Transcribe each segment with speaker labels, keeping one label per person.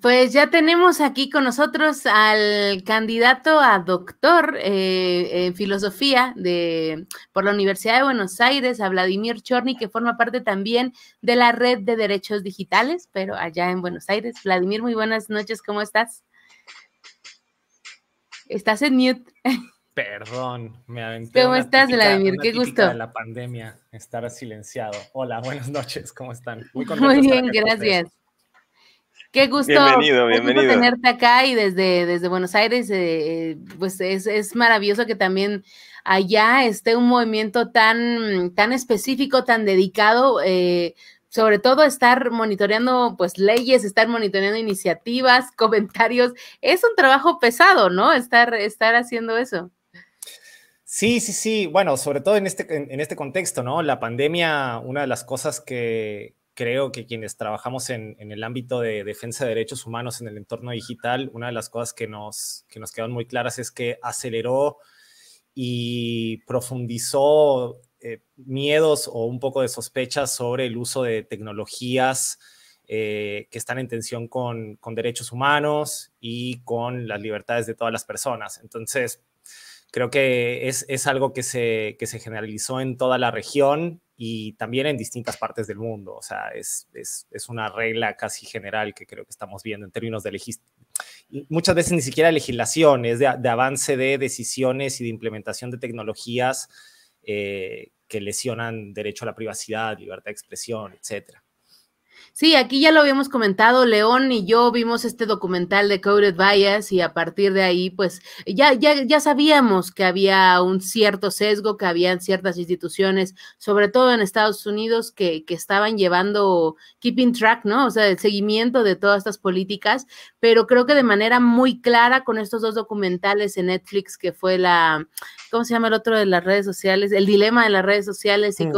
Speaker 1: Pues ya tenemos aquí con nosotros al candidato a doctor eh, en filosofía de, por la Universidad de Buenos Aires, a Vladimir Chorny, que forma parte también de la red de derechos digitales, pero allá en Buenos Aires. Vladimir, muy buenas noches, ¿cómo estás? Estás en mute.
Speaker 2: Perdón, me aventé. ¿Cómo estás, Vladimir? Qué gusto. la pandemia, estar silenciado. Hola, buenas noches, ¿cómo están? Muy,
Speaker 1: muy bien, gracias. Qué gusto, tenerte acá y desde, desde Buenos Aires, eh, eh, pues es, maravilloso que también allá esté un movimiento tan, tan específico, tan dedicado. Eh, sobre todo estar monitoreando pues leyes, estar monitoreando iniciativas, comentarios, es un trabajo pesado, ¿no? Estar, estar haciendo eso.
Speaker 2: Sí, sí, sí. Bueno, sobre todo en este, en este contexto, ¿no? La pandemia, una de las cosas que, creo que quienes trabajamos en, el ámbito de defensa de derechos humanos en el entorno digital, una de las cosas que nos, nos quedaron muy claras es que aceleró y profundizó eh, miedos o un poco de sospechas sobre el uso de tecnologías eh, que están en tensión con, derechos humanos y con las libertades de todas las personas. Entonces, creo que es, algo que se, que se generalizó en toda la región y también en distintas partes del mundo. O sea, es, una regla casi general que creo que estamos viendo en términos de muchas veces ni siquiera legislación, es de, avance de decisiones y de implementación de tecnologías eh, que lesionan derecho a la privacidad, libertad de expresión, etcétera.
Speaker 1: Sí, aquí ya lo habíamos comentado, León y yo vimos este documental de Coded Bias y a partir de ahí, pues ya, ya, ya sabíamos que había un cierto sesgo, que habían ciertas instituciones, sobre todo en Estados Unidos, que, que estaban llevando keeping track, ¿no? O sea, el seguimiento de todas estas políticas, pero creo que de manera muy clara con estos dos documentales en Netflix, que fue la, ¿cómo se llama el otro de las redes sociales? El dilema de las redes sociales y mm,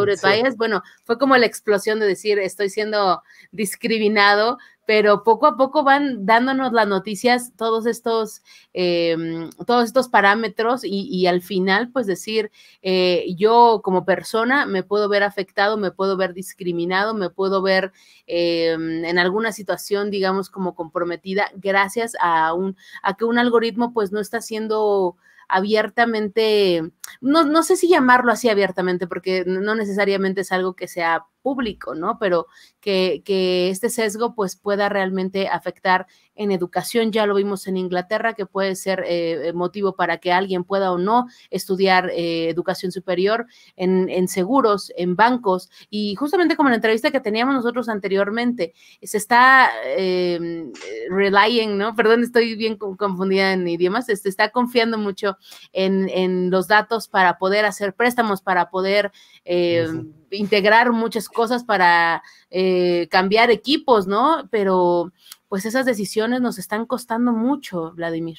Speaker 1: Bueno, fue como la explosión de decir, estoy siendo discriminado, pero poco a poco van dándonos las noticias, todos estos, em, todos estos parámetros y, al final, pues decir, eh, yo como persona me puedo ver afectado, me puedo ver discriminado, me puedo ver em, en alguna situación, digamos, como comprometida gracias a, un, a que un algoritmo pues no está siendo abiertamente no, no sé si llamarlo así abiertamente, porque no necesariamente es algo que sea público, ¿no? Pero que, este sesgo pues pueda realmente afectar en educación, ya lo vimos en Inglaterra, que puede ser eh, eh, motivo para que alguien pueda o no estudiar eh, educación superior en, seguros, en bancos, y justamente como en la entrevista que teníamos nosotros anteriormente, se está em, relying, ¿no? Perdón, estoy bien confundida en idiomas, se este, está confiando mucho en, en los datos para poder hacer préstamos, para poder eh, integrar muchas cosas, para eh, cambiar equipos, ¿no? Pero pues esas decisiones nos están costando mucho, Vladimir.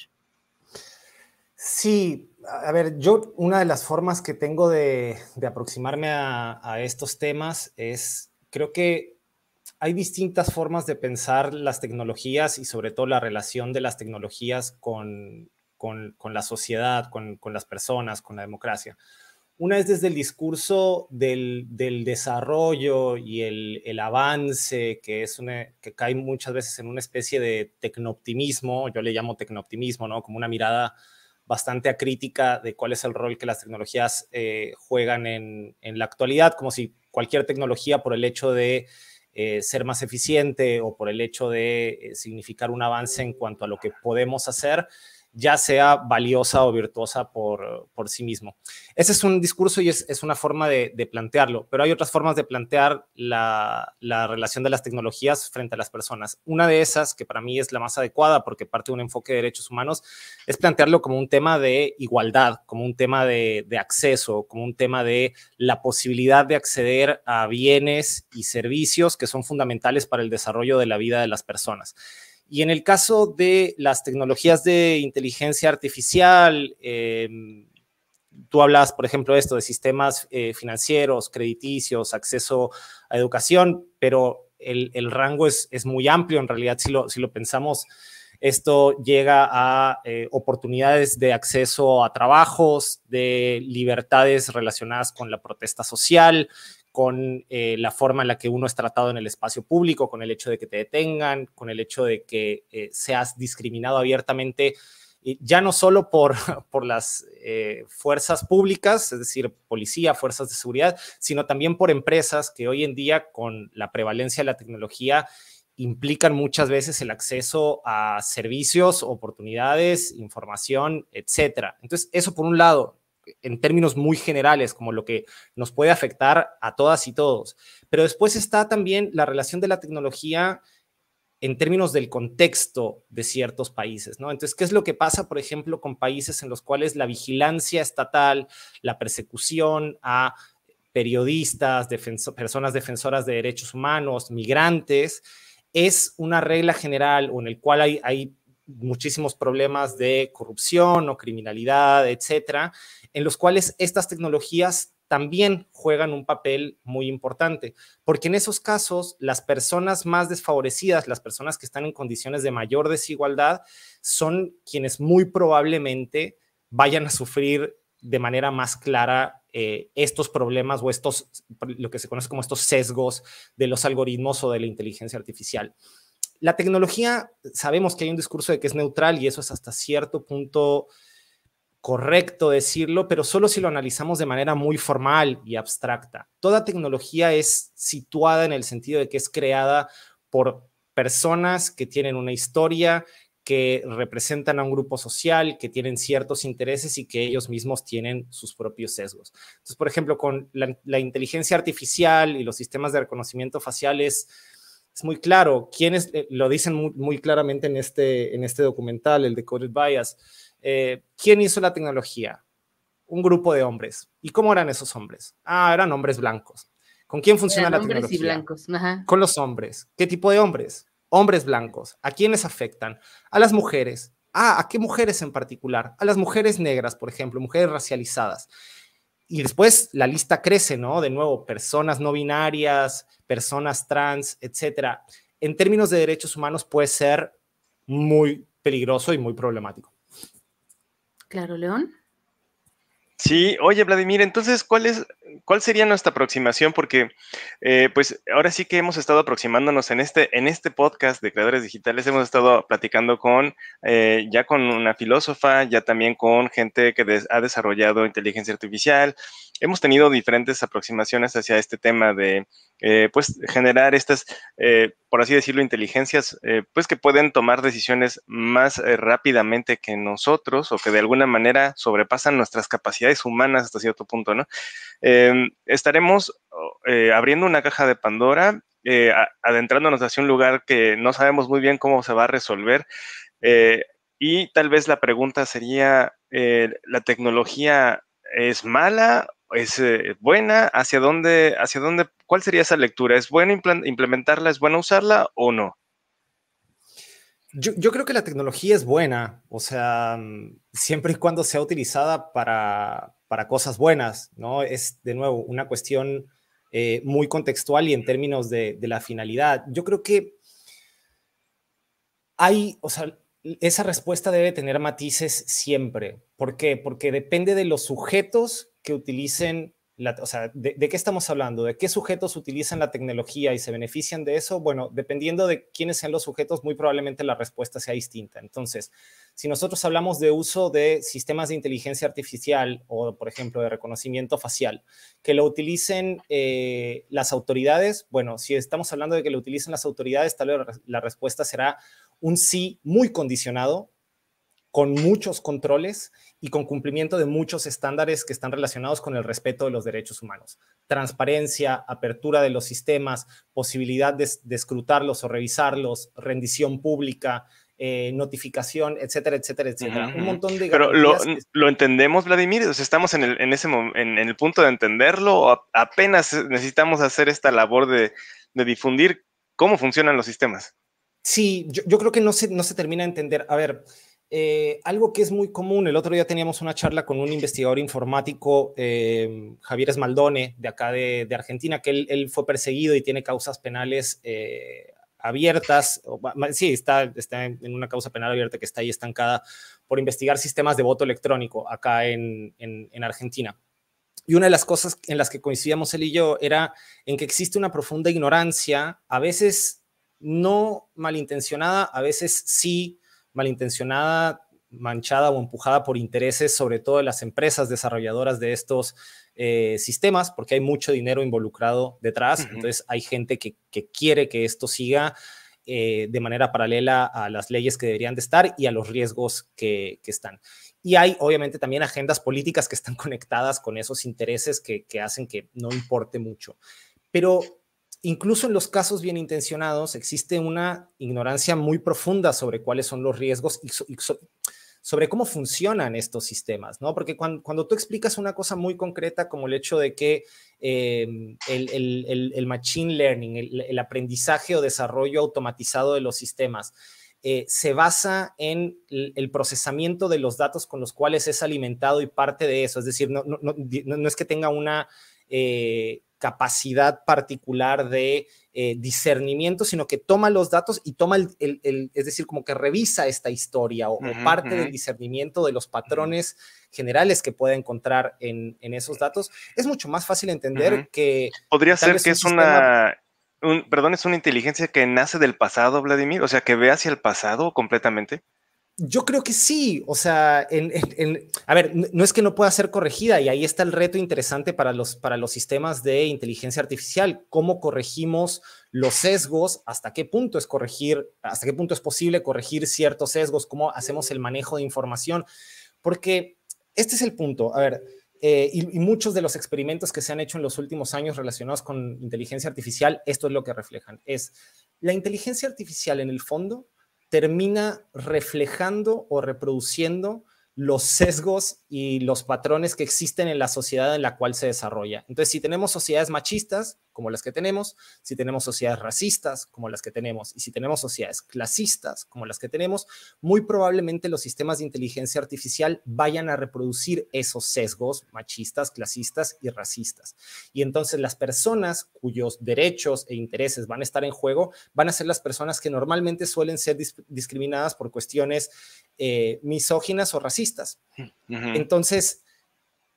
Speaker 2: Sí, a ver, yo una de las formas que tengo de, aproximarme a estos temas es, creo que hay distintas formas de pensar las tecnologías y sobre todo la relación de las tecnologías con con, la sociedad, con, las personas, con la democracia. Una es desde el discurso del, desarrollo y el, avance, que, es una, que cae muchas veces en una especie de tecnooptimismo, yo le llamo tecnooptimismo, ¿no? como una mirada bastante acrítica de cuál es el rol que las tecnologías eh, juegan en, la actualidad, como si cualquier tecnología por el hecho de eh, ser más eficiente o por el hecho de eh, significar un avance en cuanto a lo que podemos hacer, ya sea valiosa o virtuosa por, sí mismo. Ese es un discurso y es, una forma de, plantearlo, pero hay otras formas de plantear la, relación de las tecnologías frente a las personas. Una de esas, que para mí es la más adecuada porque parte de un enfoque de derechos humanos, es plantearlo como un tema de igualdad, como un tema de, de acceso, como un tema de la posibilidad de acceder a bienes y servicios que son fundamentales para el desarrollo de la vida de las personas. Y en el caso de las tecnologías de inteligencia artificial, eh, tú hablas, por ejemplo, esto de sistemas eh, financieros, crediticios, acceso a educación, pero el, rango es, muy amplio. En realidad, si lo, pensamos, esto llega a eh, oportunidades de acceso a trabajos, de libertades relacionadas con la protesta social, con eh, la forma en la que uno es tratado en el espacio público, con el hecho de que te detengan, con el hecho de que eh, seas discriminado abiertamente, ya no solo por, por las eh, fuerzas públicas, es decir, policía, fuerzas de seguridad, sino también por empresas que hoy en día con la prevalencia de la tecnología implican muchas veces el acceso a servicios, oportunidades, información, etcétera. Entonces, eso por un lado, en términos muy generales, como lo que nos puede afectar a todas y todos. Pero después está también la relación de la tecnología en términos del contexto de ciertos países, ¿no? Entonces, ¿qué es lo que pasa, por ejemplo, con países en los cuales la vigilancia estatal, la persecución a periodistas, personas defensoras de derechos humanos, migrantes, es una regla general o en el cual hay muchísimos problemas de corrupción o criminalidad, etcétera, en los cuales estas tecnologías también juegan un papel muy importante, porque en esos casos las personas más desfavorecidas, las personas que están en condiciones de mayor desigualdad, son quienes muy probablemente vayan a sufrir de manera más clara eh, estos problemas o estos, lo que se conoce como estos sesgos de los algoritmos o de la inteligencia artificial. La tecnología, sabemos que hay un discurso de que es neutral y eso es hasta cierto punto correcto decirlo, pero solo si lo analizamos de manera muy formal y abstracta. Toda tecnología es situada en el sentido de que es creada por personas que tienen una historia, que representan a un grupo social, que tienen ciertos intereses y que ellos mismos tienen sus propios sesgos. Entonces, por ejemplo, con la, inteligencia artificial y los sistemas de reconocimiento faciales es muy claro. ¿Quiénes eh, lo dicen muy, claramente en este, en este documental, el de Coded Bias? Eh, ¿Quién hizo la tecnología? Un grupo de hombres. ¿Y cómo eran esos hombres? Ah, eran hombres blancos. ¿Con quién funciona la hombres Y blancos. Con los hombres. ¿Qué tipo de hombres? Hombres blancos. ¿A quiénes afectan? A las mujeres. Ah, ¿a qué mujeres en particular? A las mujeres negras, por ejemplo, mujeres racializadas y después la lista crece, ¿no? De nuevo, personas no binarias, personas trans, etcétera. En términos de derechos humanos puede ser muy peligroso y muy problemático.
Speaker 1: Claro, León.
Speaker 3: Sí, oye Vladimir, entonces, ¿cuál es ¿cuál sería nuestra aproximación? Porque eh, pues ahora sí que hemos estado aproximándonos en este, en este podcast de creadores digitales, hemos estado platicando con, eh, ya con una filósofa, ya también con gente que ha desarrollado inteligencia artificial, hemos tenido diferentes aproximaciones hacia este tema de, eh, pues, generar estas, eh, por así decirlo, inteligencias, eh, pues, que pueden tomar decisiones más rápidamente que nosotros o que de alguna manera sobrepasan nuestras capacidades humanas hasta cierto punto, ¿no? Em, estaremos oh, abriendo una caja de Pandora adentrándonos hacia un lugar que no sabemos muy bien cómo se va a resolver. y tal vez la pregunta sería, ¿la tecnología es mala ¿Es eh, buena? ¿Hacia dónde, ¿Hacia dónde? ¿Cuál sería esa lectura? ¿Es buena implementarla? ¿Es buena usarla o no?
Speaker 2: Yo, creo que la tecnología es buena, o sea, mm, siempre y cuando sea utilizada para, para cosas buenas, ¿no? Es, de nuevo, una cuestión eh, muy contextual y en términos de, de, la finalidad. Yo creo que hay, o sea, esa respuesta debe tener matices siempre. ¿Por qué? Porque depende de los sujetos que utilicen, la, o sea, de, qué estamos hablando? ¿De qué sujetos utilizan la tecnología y se benefician de eso? Bueno, dependiendo de quiénes sean los sujetos, muy probablemente la respuesta sea distinta. Entonces, si nosotros hablamos de uso de sistemas de inteligencia artificial o, por ejemplo, de reconocimiento facial, que lo utilicen eh, las autoridades, bueno, si estamos hablando de que lo utilicen las autoridades, tal vez la respuesta será un sí muy condicionado con muchos controles y con cumplimiento de muchos estándares que están relacionados con el respeto de los derechos humanos. Transparencia, apertura de los sistemas, posibilidad de, escrutarlos o revisarlos, rendición pública, eh, notificación, etcétera, etcétera,
Speaker 3: etcétera. Un montón de... Pero lo, entendemos, Vladimir, estamos en el, ese, en, el punto de entenderlo, apenas necesitamos hacer esta labor de, difundir cómo funcionan los sistemas.
Speaker 2: Sí, yo, creo que no no se termina de entender. A ver, eh, algo que es muy común, el otro día teníamos una charla con un investigador informático, eh, Javier Esmaldone, de acá de, Argentina, que él, fue perseguido y tiene causas penales eh, abiertas, sí, está, está en una causa penal abierta que está ahí estancada por investigar sistemas de voto electrónico acá en Argentina. Y una de las cosas en las que coincidíamos él y yo era en que existe una profunda ignorancia, a veces no malintencionada, a veces sí malintencionada, manchada o empujada por intereses, sobre todo de las empresas desarrolladoras de estos eh, sistemas, porque hay mucho dinero involucrado detrás. Entonces hay gente que, quiere que esto siga eh, de manera paralela a las leyes que deberían de estar y a los riesgos que, están. Y hay obviamente también agendas políticas que están conectadas con esos intereses que, que hacen que no importe mucho. Pero incluso en los casos bien intencionados existe una ignorancia muy profunda sobre cuáles son los riesgos y, sobre cómo funcionan estos sistemas, ¿no? Porque cuando, tú explicas una cosa muy concreta como el hecho de que eh, el, machine learning, el, aprendizaje o desarrollo automatizado de los sistemas, eh, se basa en el, procesamiento de los datos con los cuales es alimentado y parte de eso, es decir, no, es que tenga una... Eh, capacidad particular de eh, discernimiento, sino que toma los datos y toma el, es decir, como que revisa esta historia o, parte del discernimiento de los patrones generales que puede encontrar en, esos datos. Es mucho más fácil entender que... Podría ser que es una...
Speaker 3: Un, perdón, es una inteligencia que nace del pasado, Vladimir, o sea, que ve hacia el pasado completamente.
Speaker 2: Yo creo que sí, o sea, en, a ver, no es que no pueda ser corregida y ahí está el reto interesante para los, para los sistemas de inteligencia artificial, cómo corregimos los sesgos, hasta qué punto es corregir, hasta qué punto es posible corregir ciertos sesgos, cómo hacemos el manejo de información, porque este es el punto, a ver, eh, y muchos de los experimentos que se han hecho en los últimos años relacionados con inteligencia artificial, esto es lo que reflejan, es la inteligencia artificial en el fondo termina reflejando o reproduciendo los sesgos y los patrones que existen en la sociedad en la cual se desarrolla. Entonces, si tenemos sociedades machistas, como las que tenemos, si tenemos sociedades racistas como las que tenemos y si tenemos sociedades clasistas como las que tenemos, muy probablemente los sistemas de inteligencia artificial vayan a reproducir esos sesgos machistas, clasistas y racistas. Y entonces las personas cuyos derechos e intereses van a estar en juego van a ser las personas que normalmente suelen ser discriminadas por cuestiones eh, misóginas o racistas. Entonces,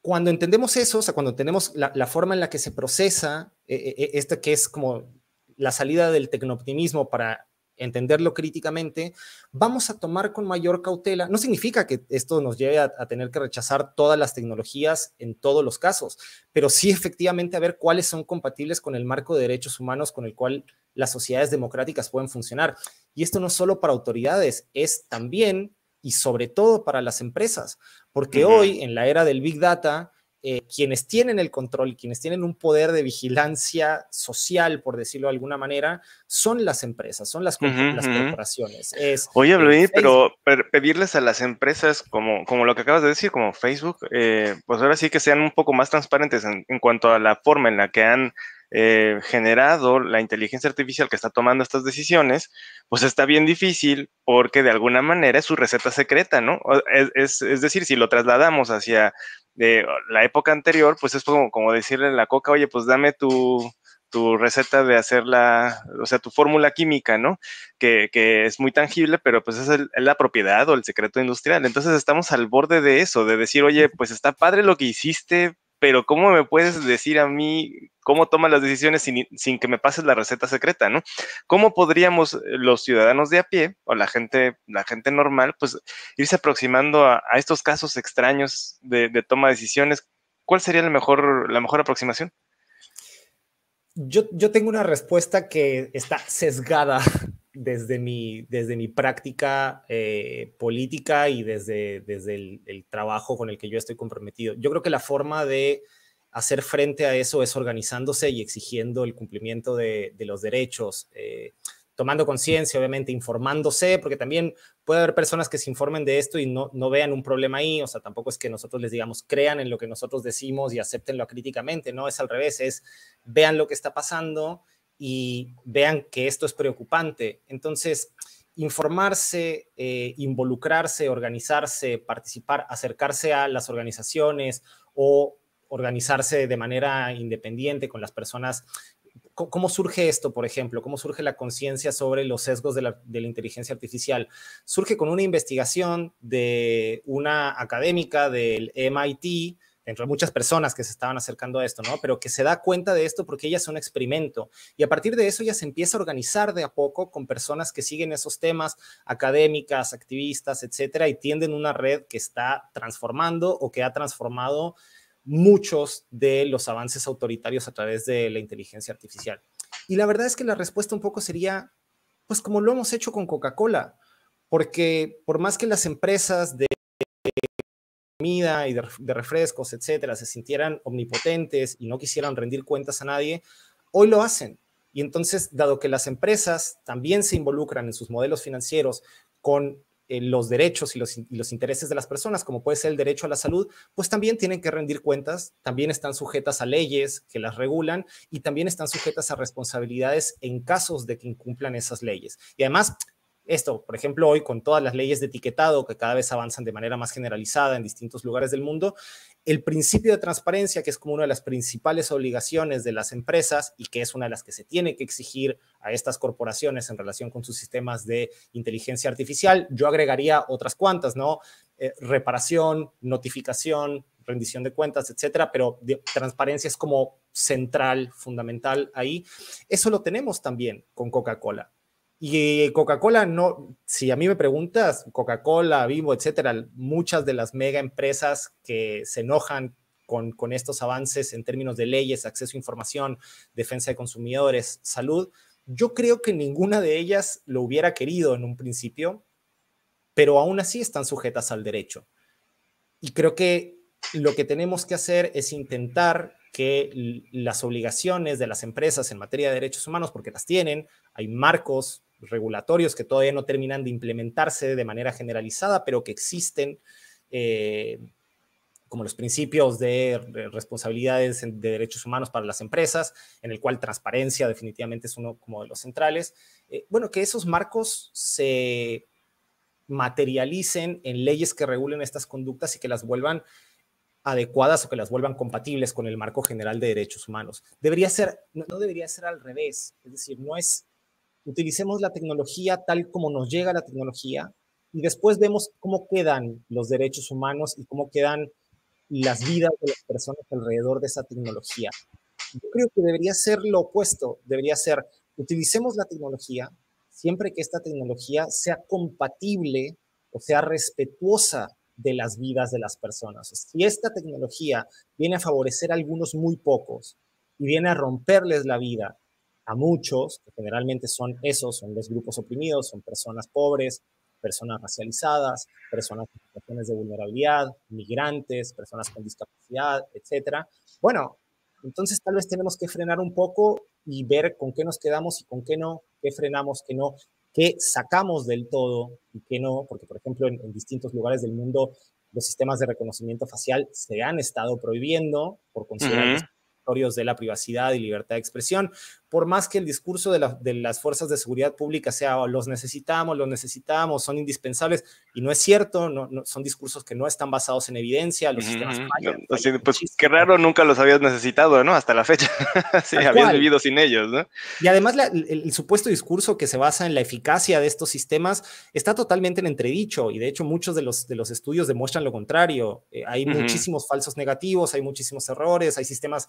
Speaker 2: cuando entendemos eso, o sea, cuando tenemos la, forma en la que se procesa, esto, eh, eh, eh, esta que es como la salida del tecnooptimismo para entenderlo críticamente, vamos a tomar con mayor cautela. No significa que esto nos lleve a, tener que rechazar todas las tecnologías en todos los casos, pero sí efectivamente a ver cuáles son compatibles con el marco de derechos humanos con el cual las sociedades democráticas pueden funcionar. Y esto no solo para autoridades, es también y sobre todo para las empresas, porque hoy en la era del Big Data, eh, quienes tienen el control, quienes tienen un poder de vigilancia social, por decirlo de alguna manera, son las empresas, son las, corporaciones. Es,
Speaker 3: Oye, pero pedirles a las empresas, como, como lo que acabas de decir, como Facebook, eh, pues ahora sí que sean un poco más transparentes en cuanto a la forma en la que han eh, generado la inteligencia artificial que está tomando estas decisiones, pues está bien difícil porque de alguna manera es su receta secreta, ¿no? Es, decir, si lo trasladamos hacia eh, la época anterior, pues es como, decirle a la coca, oye, pues dame tu, receta de hacer la, o sea, tu fórmula química, ¿no? Que, es muy tangible, pero pues es, la propiedad o el secreto industrial. Entonces estamos al borde de eso, de decir, oye, pues está padre lo que hiciste, pero ¿cómo me puedes decir a mí cómo tomas las decisiones sin, que me pases la receta secreta, ¿no? ¿Cómo podríamos eh, los ciudadanos de a pie o la gente, la gente normal, pues irse aproximando a, estos casos extraños de, toma de decisiones? ¿Cuál sería la mejor, la mejor aproximación?
Speaker 2: Yo, yo tengo una respuesta que está sesgada desde mi, desde mi práctica eh, política y desde, desde el, trabajo con el que yo estoy comprometido. Yo creo que la forma de hacer frente a eso es organizándose y exigiendo el cumplimiento de, los derechos, eh, tomando conciencia, obviamente, informándose, porque también puede haber personas que se informen de esto y no, vean un problema ahí, o sea, tampoco es que nosotros les digamos, crean en lo que nosotros decimos y acéptenlo críticamente, no, es al revés, es vean lo que está pasando y vean que esto es preocupante. Entonces, informarse, eh, involucrarse, organizarse, participar, acercarse a las organizaciones o organizarse de manera independiente con las personas. ¿Cómo surge esto, por ejemplo? ¿Cómo surge la conciencia sobre los sesgos de la, inteligencia artificial? Surge con una investigación de una académica del MIT entre muchas personas que se estaban acercando a esto, ¿no? Pero que se da cuenta de esto porque ella es un experimento y a partir de eso ya se empieza a organizar de a poco con personas que siguen esos temas, académicas, activistas, etcétera, y tienden una red que está transformando o que ha transformado muchos de los avances autoritarios a través de la inteligencia artificial. Y la verdad es que la respuesta un poco sería, pues como lo hemos hecho con Coca-Cola, porque por más que las empresas de comida y de, refrescos, etcétera, se sintieran omnipotentes y no quisieran rendir cuentas a nadie, hoy lo hacen. Y entonces, dado que las empresas también se involucran en sus modelos financieros con eh, los derechos y los, y los, intereses de las personas, como puede ser el derecho a la salud, pues también tienen que rendir cuentas, también están sujetas a leyes que las regulan y también están sujetas a responsabilidades en casos de que incumplan esas leyes. Y además, esto, por ejemplo, hoy con todas las leyes de etiquetado que cada vez avanzan de manera más generalizada en distintos lugares del mundo, el principio de transparencia, que es como una de las principales obligaciones de las empresas y que es una de las que se tiene que exigir a estas corporaciones en relación con sus sistemas de inteligencia artificial, yo agregaría otras cuantas, ¿no? Eh, reparación, notificación, rendición de cuentas, etcétera, pero transparencia es como central, fundamental ahí. Eso lo tenemos también con Coca-Cola. Y eh, Coca-Cola no, si a mí me preguntas, Coca-Cola, Vivo, etcétera, muchas de las mega empresas que se enojan con, con, estos avances en términos de leyes, acceso a información, defensa de consumidores, salud, yo creo que ninguna de ellas lo hubiera querido en un principio, pero aún así están sujetas al derecho. Y creo que lo que tenemos que hacer es intentar que las obligaciones de las empresas en materia de derechos humanos, porque las tienen, hay marcos regulatorios que todavía no terminan de implementarse de manera generalizada, pero que existen, eh, como los principios de responsabilidades de derechos humanos para las empresas, en el cual transparencia definitivamente es uno como de los centrales. Eh, bueno, que esos marcos se materialicen en leyes que regulen estas conductas y que las vuelvan adecuadas o que las vuelvan compatibles con el marco general de derechos humanos. Debería ser, no debería ser al revés, es decir, no es utilicemos la tecnología tal como nos llega la tecnología y después vemos cómo quedan los derechos humanos y cómo quedan las vidas de las personas alrededor de esa tecnología. Yo creo que debería ser lo opuesto, debería ser utilicemos la tecnología siempre que esta tecnología sea compatible o sea respetuosa de las vidas de las personas. Si esta tecnología viene a favorecer a algunos muy pocos y viene a romperles la vida a muchos, que generalmente son esos, son los grupos oprimidos, son personas pobres, personas racializadas, personas con situaciones de vulnerabilidad, migrantes, personas con discapacidad, etc. Bueno, entonces tal vez tenemos que frenar un poco y ver con qué nos quedamos y con qué no, qué frenamos, qué no, qué sacamos del todo y qué no, porque por ejemplo en, distintos lugares del mundo los sistemas de reconocimiento facial se han estado prohibiendo por considerar uh de la privacidad y libertad de expresión por más que el discurso de, las fuerzas de seguridad pública sea oh, los necesitamos, los necesitamos, son indispensables, y no es cierto, son discursos que no están basados en evidencia, los
Speaker 3: pues, qué raro, nunca los habías necesitado, ¿no? Hasta la fecha, habías vivido sin ellos, ¿no?
Speaker 2: Y además el, supuesto discurso que se basa en la eficacia de estos sistemas está totalmente en entredicho, y de hecho muchos de los, estudios demuestran lo contrario, eh, hay muchísimos falsos negativos, hay muchísimos errores, hay sistemas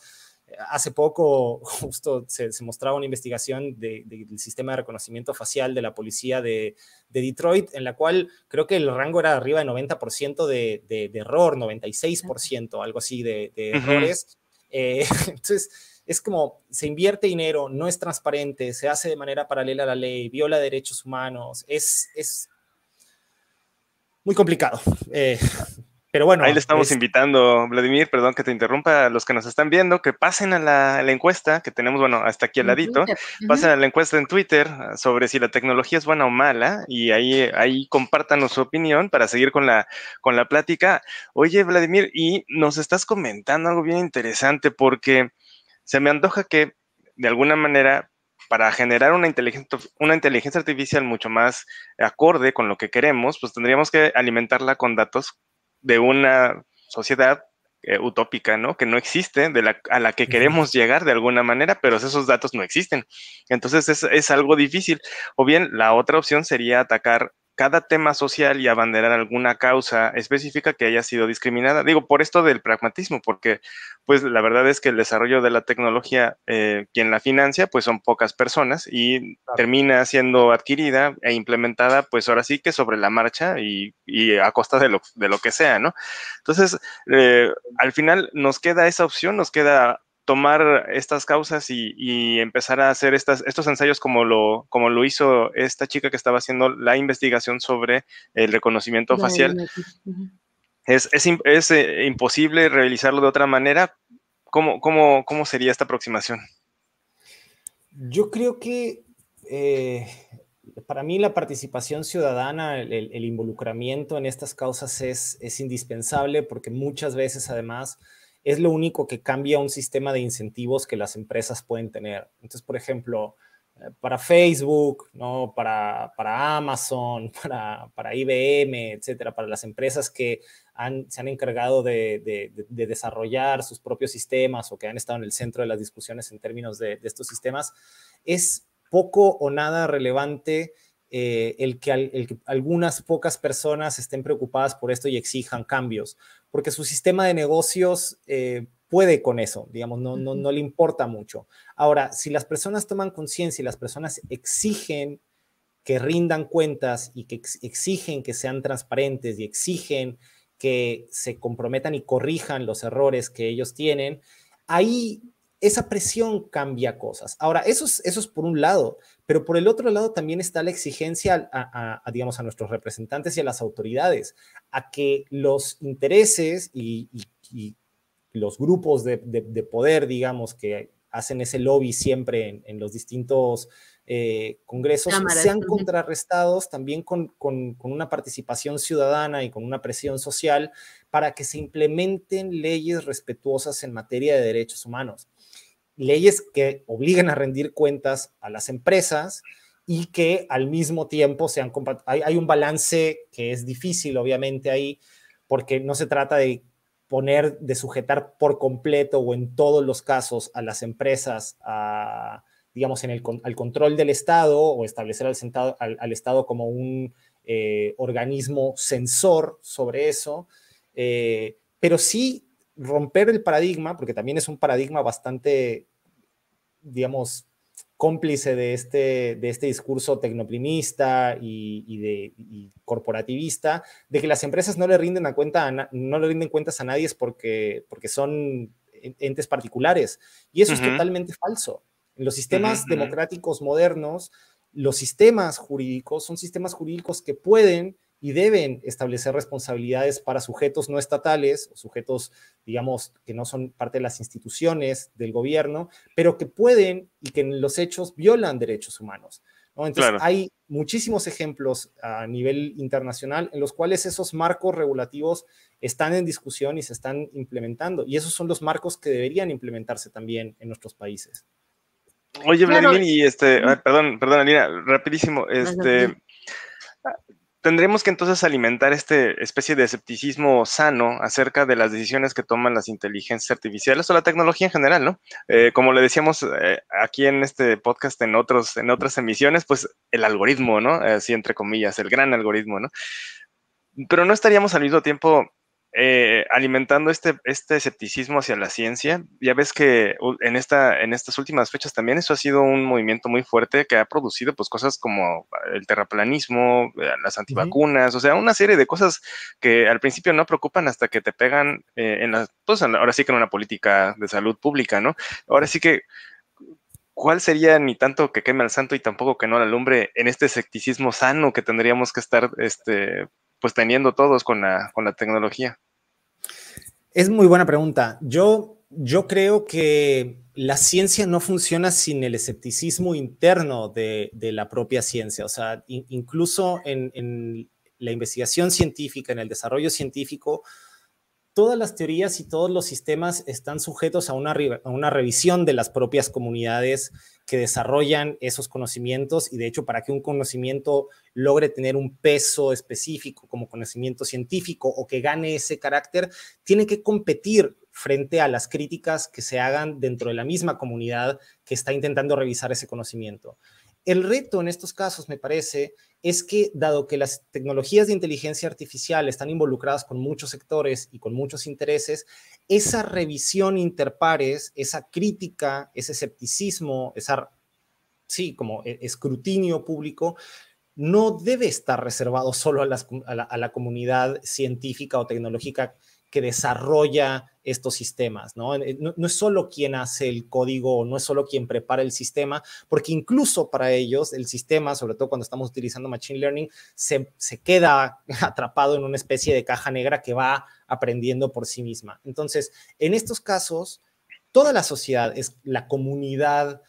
Speaker 2: Hace poco justo se, mostraba una investigación del sistema de reconocimiento facial de la policía de, Detroit, en la cual creo que el rango era arriba de 90% de, error, 96%, algo así de, errores. Eh, entonces, es como se invierte dinero, no es transparente, se hace de manera paralela a la ley, viola derechos humanos, es, muy complicado.
Speaker 3: Eh, pero bueno. Ahí le estamos invitando, Vladimir, perdón que te interrumpa, a los que nos están viendo, que pasen a la, encuesta que tenemos, bueno, hasta aquí al ladito, pasen a la encuesta en Twitter ah, sobre si la tecnología es buena o mala y ahí, ahí compartan su opinión para seguir con la, con la plática. Oye, Vladimir, y nos estás comentando algo bien interesante porque se me antoja que de alguna manera para generar una una inteligencia artificial mucho más acorde con lo que queremos, pues tendríamos que alimentarla con datos de una sociedad eh, utópica, ¿no? Que no existe, de la, a la que queremos llegar de alguna manera, pero esos datos no existen. Entonces es, es algo difícil. O bien la otra opción sería atacar cada tema social y abanderar alguna causa específica que haya sido discriminada. Digo, por esto del pragmatismo, porque pues la verdad es que el desarrollo de la tecnología, eh, quien la financia, pues son pocas personas y termina siendo adquirida e implementada, pues ahora sí que sobre la marcha y, a costa de lo, que sea, ¿no? Entonces, eh, al final nos queda esa opción, nos queda tomar estas causas y, empezar a hacer estos ensayos como lo, hizo esta chica que estaba haciendo la investigación sobre el reconocimiento facial. Es, eh, imposible realizarlo de otra manera. ¿Cómo, sería esta aproximación?
Speaker 2: Yo creo que eh, para mí la participación ciudadana, el, involucramiento en estas causas es indispensable porque muchas veces además es lo único que cambia un sistema de incentivos que las empresas pueden tener. Entonces, por ejemplo, eh, para Facebook, ¿no? para, Amazon, para, para, IBM, etcétera, para las empresas que se han encargado de, desarrollar sus propios sistemas o que han estado en el centro de las discusiones en términos de estos sistemas, es poco o nada relevante eh, el, que algunas pocas personas estén preocupadas por esto y exijan cambios, porque su sistema de negocios eh, puede con eso, digamos, no, no, no le importa mucho. Ahora, si las personas toman conciencia y las personas exigen que rindan cuentas y que exigen que sean transparentes y exigen que se comprometan y corrijan los errores que ellos tienen, ahí esa presión cambia cosas. Ahora, eso es, eso es por un lado, pero por el otro lado también está la exigencia a, digamos, a nuestros representantes y a las autoridades a que los intereses y, los grupos de, poder, digamos, que hacen ese lobby siempre en, los distintos eh, congresos, sean contrarrestados también con una participación ciudadana y con una presión social para que se implementen leyes respetuosas en materia de derechos humanos leyes que obliguen a rendir cuentas a las empresas y que al mismo tiempo sean hay, hay un balance que es difícil, obviamente, ahí, porque no se trata de poner, de sujetar por completo o en todos los casos a las empresas digamos, en el, al control del Estado o establecer al, al, Estado como un eh, organismo censor sobre eso, eh, pero sí romper el paradigma, porque también es un paradigma bastante digamos, cómplice de este, de este discurso tecnoprimista y, de, corporativista, de que las empresas no le rinden, a cuenta no le rinden cuentas a nadie es porque, porque son entes particulares. Y eso es totalmente falso. En los sistemas democráticos modernos, los sistemas jurídicos son sistemas jurídicos que pueden y deben establecer responsabilidades para sujetos no estatales sujetos, digamos, que no son parte de las instituciones del gobierno, pero que pueden y que en los hechos violan derechos humanos. Entonces, hay muchísimos ejemplos a nivel internacional en los cuales esos marcos regulativos están en discusión y se están implementando. Y esos son los marcos que deberían implementarse
Speaker 3: también en nuestros países. Oye, Vladimir, y este, ah, perdón, perdón, Alina, rapidísimo, este, Tendremos que entonces alimentar esta especie de escepticismo sano acerca de las decisiones que toman las inteligencias artificiales o la tecnología en general, ¿no? Eh, como le decíamos eh, aquí en este podcast, en, otros, en otras emisiones, pues el algoritmo, ¿no? Así entre comillas, el gran algoritmo, ¿no? Pero no estaríamos al mismo tiempo eh, alimentando este, este escepticismo hacia la ciencia. Ya ves que en, esta, en estas últimas fechas también eso ha sido un movimiento muy fuerte que ha producido pues cosas como eh, el terraplanismo, eh, las antivacunas, o sea, una serie de cosas que al principio no preocupan hasta que te pegan en la. pues ahora sí que en una política de salud pública, ¿no? Ahora sí que ¿cuál sería ni tanto que queme al santo y tampoco que no la lumbre en este escepticismo sano que tendríamos que estar este, pues teniendo todos con la, tecnología?
Speaker 2: Es muy buena pregunta. Yo, yo creo que la ciencia no funciona sin el escepticismo interno de, la propia ciencia. O sea, incluso en, la investigación científica, en el desarrollo científico, todas las teorías y todos los sistemas están sujetos a una, a una revisión de las propias comunidades que desarrollan esos conocimientos y de hecho para que un conocimiento logre tener un peso específico como conocimiento científico o que gane ese carácter, tiene que competir frente a las críticas que se hagan dentro de la misma comunidad que está intentando revisar ese conocimiento. El reto en estos casos, me parece, es que dado que las tecnologías de inteligencia artificial están involucradas con muchos sectores y con muchos intereses, esa revisión interpares, esa crítica, ese escepticismo, esa, sí, como e, escrutinio público, no debe estar reservado solo a, la, a la comunidad científica o tecnológica que desarrolla estos sistemas, eh, ¿no? ¿no? es solo quien hace el código, no es solo quien prepara el sistema, porque incluso para ellos el sistema, sobre todo cuando estamos utilizando Machine Learning, se, se queda atrapado en una especie de caja negra que va aprendiendo por sí misma. Entonces, en estos casos, toda la sociedad es la comunidad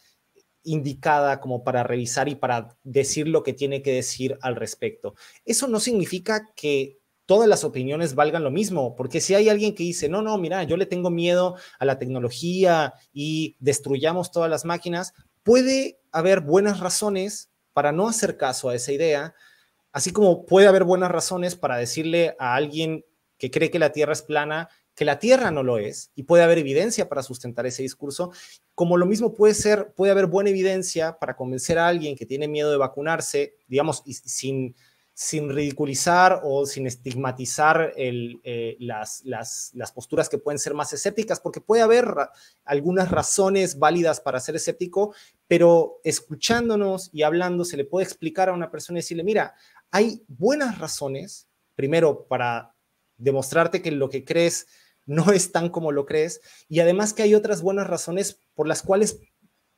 Speaker 2: indicada como para revisar y para decir lo que tiene que decir al respecto. Eso no significa que todas las opiniones valgan lo mismo, porque si hay alguien que dice, no, no, mira, yo le tengo miedo a la tecnología y destruyamos todas las máquinas, puede haber buenas razones para no hacer caso a esa idea, así como puede haber buenas razones para decirle a alguien que cree que la Tierra es plana, que la Tierra no lo es, y puede haber evidencia para sustentar ese discurso, como lo mismo puede ser, puede haber buena evidencia para convencer a alguien que tiene miedo de vacunarse, digamos, sin sin ridiculizar o sin estigmatizar eh, las, posturas que pueden ser más escépticas, porque puede haber algunas razones válidas para ser escéptico, pero escuchándonos y hablando se le puede explicar a una persona y decirle, mira, hay buenas razones, primero para demostrarte que lo que crees no es tan como lo crees, y además que hay otras buenas razones por las cuales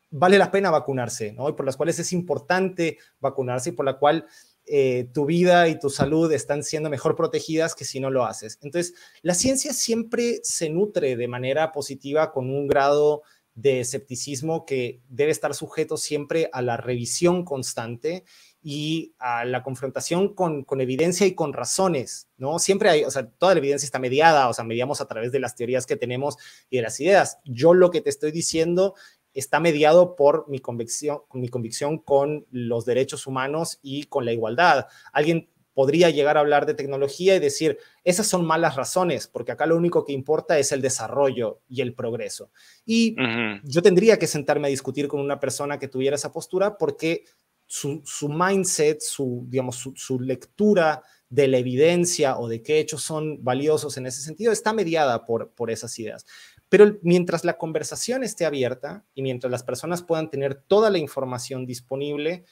Speaker 2: vale la pena vacunarse, ¿no? Y por las cuales es importante vacunarse y por la cual eh, tu vida y tu salud están siendo mejor protegidas que si no lo haces. Entonces, la ciencia siempre se nutre de manera positiva con un grado de escepticismo que debe estar sujeto siempre a la revisión constante y a la confrontación con, evidencia y con razones, ¿no? Siempre hay, o sea, toda la evidencia está mediada, o sea, mediamos a través de las teorías que tenemos y de las ideas. Yo lo que te estoy diciendo está mediado por mi convicción, mi convicción con los derechos humanos y con la igualdad. Alguien podría llegar a hablar de tecnología y decir, esas son malas razones, porque acá lo único que importa es el desarrollo y el progreso. Y yo tendría que sentarme a discutir con una persona que tuviera esa postura porque su, mindset, su, digamos, lectura de la evidencia o de qué hechos son valiosos en ese sentido está mediada por, por esas ideas. Pero mientras la conversación esté abierta y mientras las personas puedan tener toda la información disponible,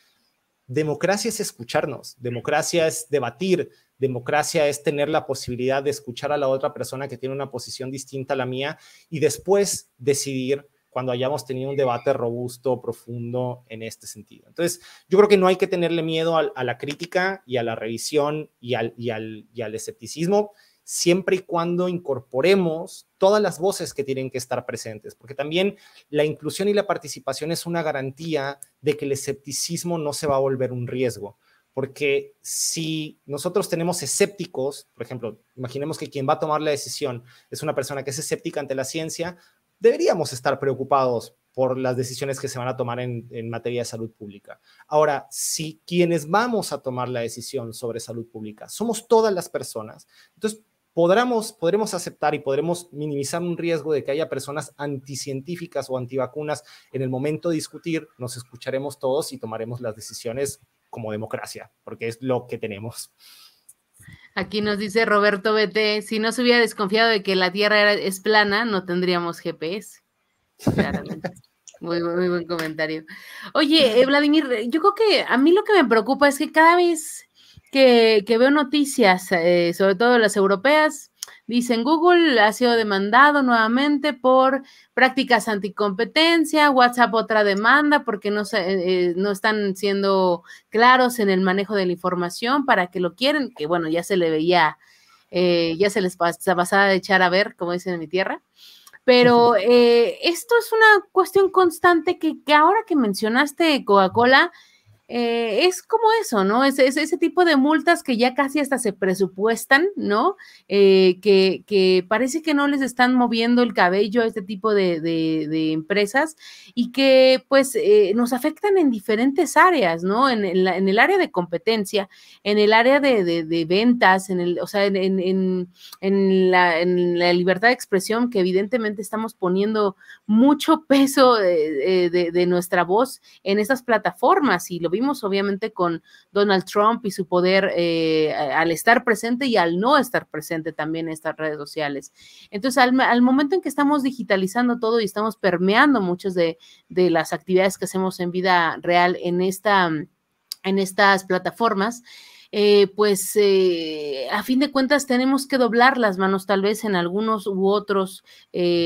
Speaker 2: democracia es escucharnos, democracia es debatir, democracia es tener la posibilidad de escuchar a la otra persona que tiene una posición distinta a la mía y después decidir cuando hayamos tenido un debate robusto, profundo en este sentido. Entonces, yo creo que no hay que tenerle miedo a, la crítica y a la revisión y al escepticismo siempre y cuando incorporemos todas las voces que tienen que estar presentes, porque también la inclusión y la participación es una garantía de que el escepticismo no se va a volver un riesgo. Porque si nosotros tenemos escépticos, por ejemplo, imaginemos que quien va a tomar la decisión es una persona que es escéptica ante la ciencia, deberíamos estar preocupados por las decisiones que se van a tomar en, materia de salud pública. Ahora, si quienes vamos a tomar la decisión sobre salud pública somos todas las personas, entonces podremos, aceptar y podremos minimizar un riesgo de que haya personas anticientíficas o antivacunas en el momento de discutir, nos escucharemos todos y tomaremos las decisiones como democracia, porque es lo que tenemos.
Speaker 1: Aquí nos dice Roberto BT, si no se hubiera desconfiado de que la Tierra es plana, no tendríamos GPS. Muy, buen comentario. Oye, eh, Vladimir, yo creo que a mí lo que me preocupa es que cada vez que, veo noticias, eh, sobre todo las europeas. Dicen, Google ha sido demandado nuevamente por prácticas anticompetencia, WhatsApp otra demanda porque no, eh, eh, no están siendo claros en el manejo de la información para que lo quieren, que bueno, ya se le veía, ya se les pasaba de echar a ver, como dicen en mi tierra. Pero esto es una cuestión constante que ahora que mencionaste Coca-Cola, eh, es como eso, ¿no? Es, ese tipo de multas que ya casi hasta se presupuestan, ¿no? Eh, que, parece que no les están moviendo el cabello a este tipo de, empresas y que pues eh, nos afectan en diferentes áreas, ¿no? En, el área de competencia, en el área de, ventas, en el, o sea, en la, en, la, libertad de expresión que evidentemente estamos poniendo mucho peso de, nuestra voz en esas plataformas y lo obviamente con Donald Trump y su poder eh, al estar presente y al no estar presente también en estas redes sociales. Entonces, al, momento en que estamos digitalizando todo y estamos permeando muchas de, las actividades que hacemos en vida real en, esta, en estas plataformas, eh, pues eh, a fin de cuentas tenemos que doblar las manos tal vez en algunos u otros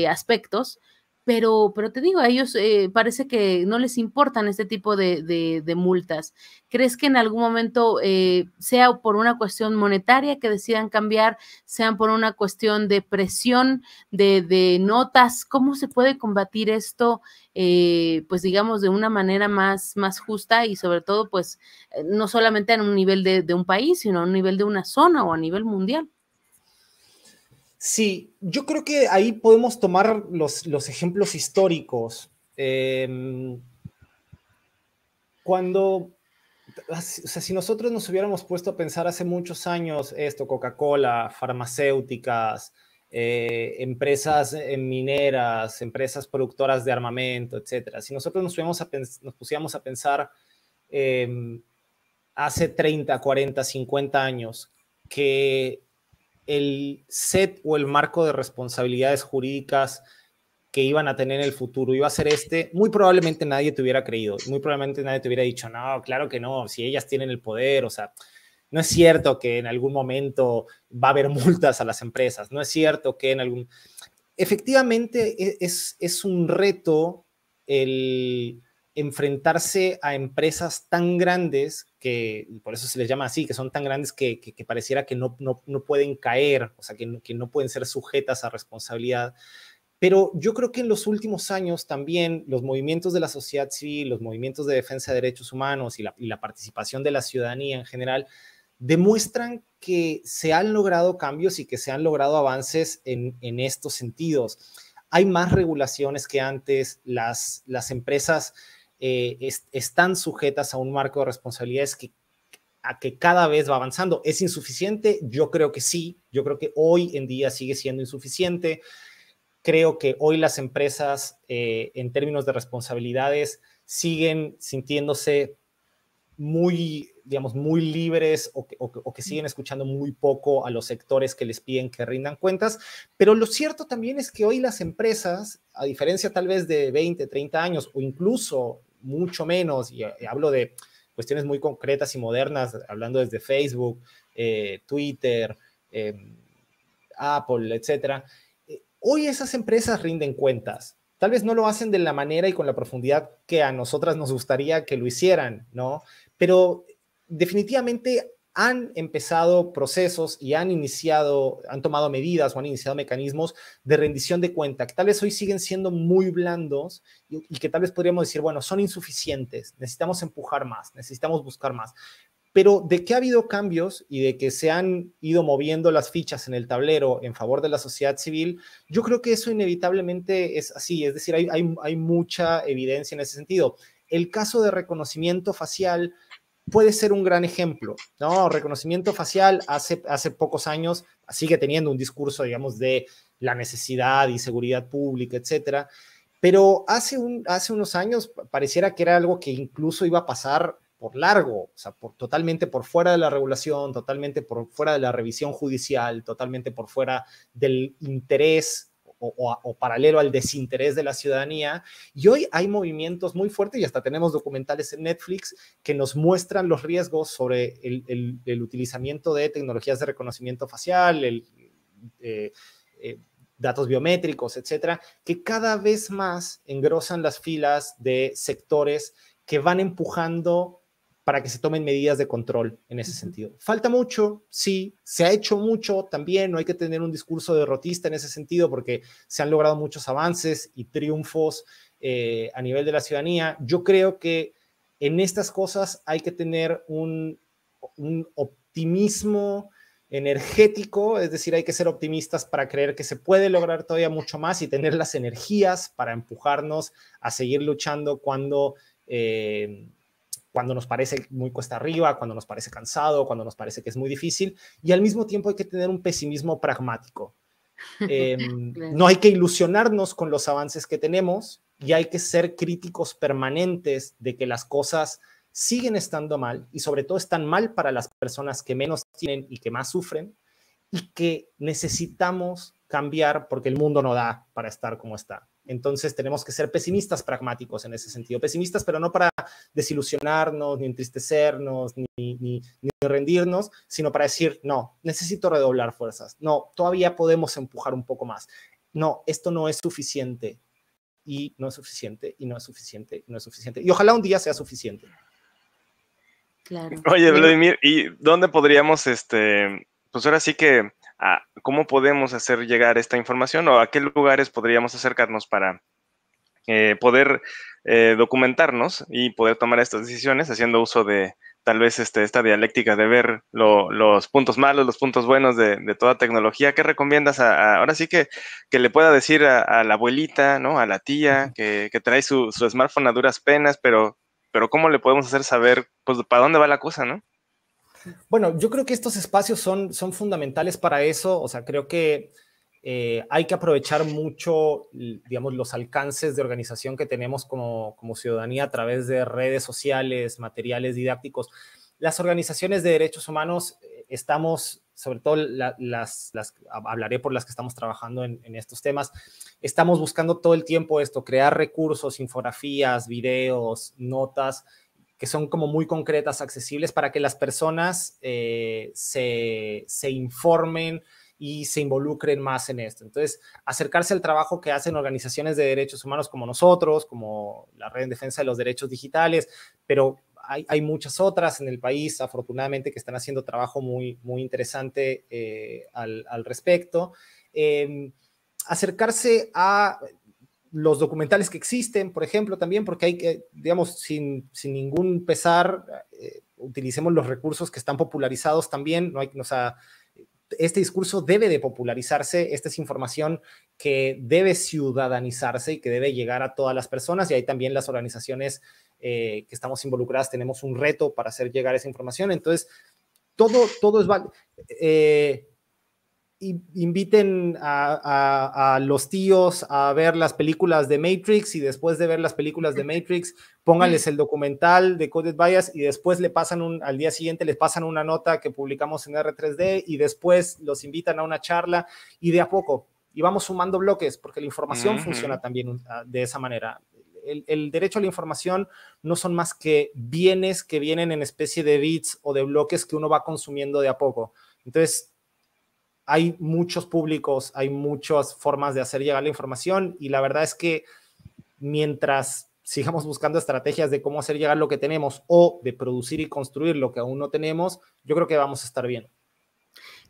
Speaker 1: aspectos pero, pero te digo, a ellos eh, parece que no les importan este tipo de, multas. ¿Crees que en algún momento eh, sea por una cuestión monetaria que decidan cambiar, sean por una cuestión de presión, de, notas? ¿Cómo se puede combatir esto, eh, pues digamos, de una manera más, más justa y sobre todo, pues, no solamente en un nivel de, de un país, sino a un nivel de una zona o a nivel mundial?
Speaker 2: Sí, yo creo que ahí podemos tomar los, ejemplos históricos. Em, cuando, o sea, si nosotros nos hubiéramos puesto a pensar hace muchos años esto, Coca-Cola, farmacéuticas, eh, empresas eh, mineras, empresas productoras de armamento, etcétera. Si nosotros nos, a nos pusiéramos a pensar em, hace 30, 40, 50 años que el set o el marco de responsabilidades jurídicas que iban a tener en el futuro iba a ser este, muy probablemente nadie te hubiera creído, muy probablemente nadie te hubiera dicho, no, claro que no, si ellas tienen el poder, o sea, no es cierto que en algún momento va a haber multas a las empresas, no es cierto que en algún... Efectivamente, e-, es, es un reto el enfrentarse a empresas tan grandes que, por eso se les llama así, que son tan grandes que, pareciera que no, pueden caer, o sea, que, que no pueden ser sujetas a responsabilidad. Pero yo creo que en los últimos años también los movimientos de la sociedad civil, los movimientos de defensa de derechos humanos y la, y la participación de la ciudadanía en general demuestran que se han logrado cambios y que se han logrado avances en, en estos sentidos. Hay más regulaciones que antes, las, las empresas eh, están sujetas a un marco de responsabilidades que, a que cada vez va avanzando. ¿Es insuficiente? Yo creo que sí. Yo creo que hoy en día sigue siendo insuficiente. Creo que hoy las empresas, eh, en términos de responsabilidades, siguen sintiéndose muy, digamos, muy libres o que, o que, siguen escuchando muy poco a los sectores que les piden que rindan cuentas. Pero lo cierto también es que hoy las empresas, a diferencia tal vez de 20, 30 años o incluso mucho menos, y, eh, hablo de cuestiones muy concretas y modernas, hablando desde Facebook, eh, Twitter, em, Apple, etcétera. Eh, hoy esas empresas rinden cuentas. Tal vez no lo hacen de la manera y con la profundidad que a nosotras nos gustaría que lo hicieran, ¿no? Pero definitivamente han empezado procesos y han iniciado, han tomado medidas o han iniciado mecanismos de rendición de cuenta, que tal vez hoy siguen siendo muy blandos y, que tal vez podríamos decir, bueno, son insuficientes, necesitamos empujar más, necesitamos buscar más. Pero de que ha habido cambios y de que se han ido moviendo las fichas en el tablero en favor de la sociedad civil, yo creo que eso inevitablemente es así, es decir, hay, hay, hay mucha evidencia en ese sentido. El caso de reconocimiento facial puede ser un gran ejemplo, ¿no? Reconocimiento facial hace, hace pocos años sigue teniendo un discurso, digamos, de la necesidad y seguridad pública, etcétera, pero hace, un, hace unos años pareciera que era algo que incluso iba a pasar por largo, o sea, por, totalmente por fuera de la regulación, totalmente por fuera de la revisión judicial, totalmente por fuera del interés o, paralelo al desinterés de la ciudadanía. Y hoy hay movimientos muy fuertes y hasta tenemos documentales en Netflix que nos muestran los riesgos sobre el, utilizamiento de tecnologías de reconocimiento facial, eh, eh, datos biométricos, etcétera, que cada vez más engrosan las filas de sectores que van empujando para que se tomen medidas de control en ese sentido. Falta mucho, sí, se ha hecho mucho también, no hay que tener un discurso derrotista en ese sentido porque se han logrado muchos avances y triunfos eh, a nivel de la ciudadanía. Yo creo que en estas cosas hay que tener un, optimismo energético, es decir, hay que ser optimistas para creer que se puede lograr todavía mucho más y tener las energías para empujarnos a seguir luchando cuando... Eh, cuando nos parece muy cuesta arriba, cuando nos parece cansado, cuando nos parece que es muy difícil, y al mismo tiempo hay que tener un pesimismo pragmático. Em, no hay que ilusionarnos con los avances que tenemos y hay que ser críticos permanentes de que las cosas siguen estando mal y sobre todo están mal para las personas que menos tienen y que más sufren y que necesitamos cambiar porque el mundo no da para estar como está. Entonces tenemos que ser pesimistas pragmáticos en ese sentido, pesimistas pero no para desilusionarnos, ni entristecernos, ni, rendirnos, sino para decir, no, necesito redoblar fuerzas, no, todavía podemos empujar un poco más, no, esto no es suficiente, y no es suficiente, y no es suficiente, y no es suficiente. Y ojalá un día sea suficiente. Claro. Oye, Vladimir,
Speaker 3: ¿y dónde podríamos, este, pues ahora sí que a cómo podemos hacer llegar esta información o a qué lugares podríamos acercarnos para eh, poder eh, documentarnos y poder tomar estas decisiones haciendo uso de tal vez este, esta dialéctica de ver los puntos malos, los puntos buenos de, toda tecnología. ¿Qué recomiendas ahora sí que, que le pueda decir a, la abuelita, ¿no? a la tía, que, trae su, smartphone a duras penas, pero, pero cómo le podemos hacer saber pues, para dónde va la cosa, ¿no?
Speaker 2: Bueno, yo creo que estos espacios son, fundamentales para eso. O sea, creo que eh, hay que aprovechar mucho, digamos, los alcances de organización que tenemos como, ciudadanía a través de redes sociales, materiales didácticos. Las organizaciones de derechos humanos eh, estamos, sobre todo las, hablaré por las que estamos trabajando en, estos temas, estamos buscando todo el tiempo esto, crear recursos, infografías, videos, notas que son como muy concretas, accesibles, para que las personas eh, se, informen y se involucren más en esto. Entonces, acercarse al trabajo que hacen organizaciones de derechos humanos como nosotros, como la Red en Defensa de los Derechos Digitales, pero hay, muchas otras en el país, afortunadamente, que están haciendo trabajo muy, muy interesante eh, al, respecto. Em, acercarse a los documentales que existen, por ejemplo, también, porque hay que, digamos, sin, ningún pesar, eh, utilicemos los recursos que están popularizados también, no hay, o sea, este discurso debe de popularizarse, esta es información que debe ciudadanizarse y que debe llegar a todas las personas y ahí también las organizaciones eh, que estamos involucradas tenemos un reto para hacer llegar esa información. Entonces, todo, todo es... Eh, inviten a, los tíos a ver las películas de Matrix y después de ver las películas de Matrix, pónganles el documental de Coded Bias y después le pasan un, al día siguiente les pasan una nota que publicamos en R3D y después los invitan a una charla y de a poco. Y vamos sumando bloques porque la información funciona también ah, de esa manera. El, el, derecho a la información no son más que bienes que vienen en especie de bits o de bloques que uno va consumiendo de a poco. Entonces, hay muchos públicos, hay muchas formas de hacer llegar la información y la verdad es que mientras sigamos buscando estrategias de cómo hacer llegar lo que tenemos o de producir y construir lo que aún no tenemos, yo creo que vamos a estar bien.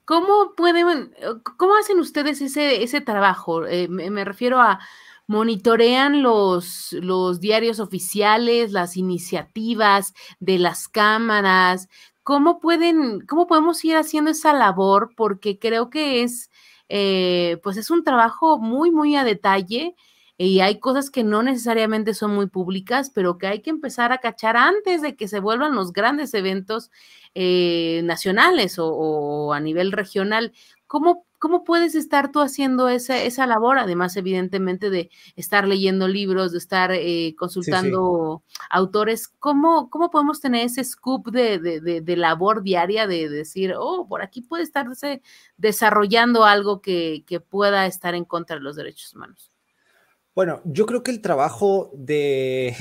Speaker 1: ¿Cómo pueden, cómo hacen ustedes ese, trabajo? Eh, me, refiero a, ¿monitorean los, los diarios oficiales, las iniciativas de las cámaras? ¿cómo pueden, cómo podemos ir haciendo esa labor? Porque creo que es, eh, pues es un trabajo muy, muy a detalle y hay cosas que no necesariamente son muy públicas, pero que hay que empezar a cachar antes de que se vuelvan los grandes eventos eh, nacionales o, o, a nivel regional. ¿Cómo ¿cómo puedes estar tú haciendo esa, labor? Además, evidentemente, de estar leyendo libros, de estar eh, consultando autores, ¿cómo, ¿cómo podemos tener ese scoop de, labor diaria de decir, oh, por aquí puede estarse desarrollando algo que pueda estar en contra de los derechos humanos?
Speaker 2: Bueno, yo creo que el trabajo de